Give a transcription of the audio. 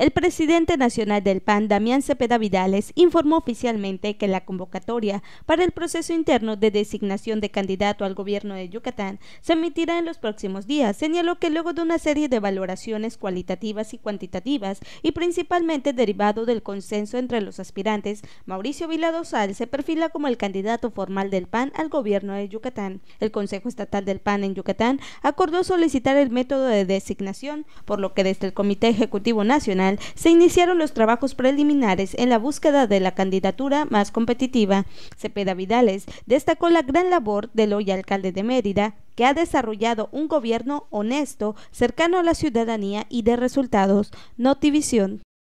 El presidente nacional del PAN, Damián Cepeda Vidales, informó oficialmente que la convocatoria para el proceso interno de designación de candidato al gobierno de Yucatán se emitirá en los próximos días. Señaló que luego de una serie de valoraciones cualitativas y cuantitativas y principalmente derivado del consenso entre los aspirantes, Mauricio Vila se perfila como el candidato formal del PAN al gobierno de Yucatán. El Consejo Estatal del PAN en Yucatán acordó solicitar el método de designación, por lo que desde el Comité Ejecutivo Nacional se iniciaron los trabajos preliminares en la búsqueda de la candidatura más competitiva. Cepeda Vidales destacó la gran labor del hoy alcalde de Mérida, que ha desarrollado un gobierno honesto, cercano a la ciudadanía y de resultados. Notivisión.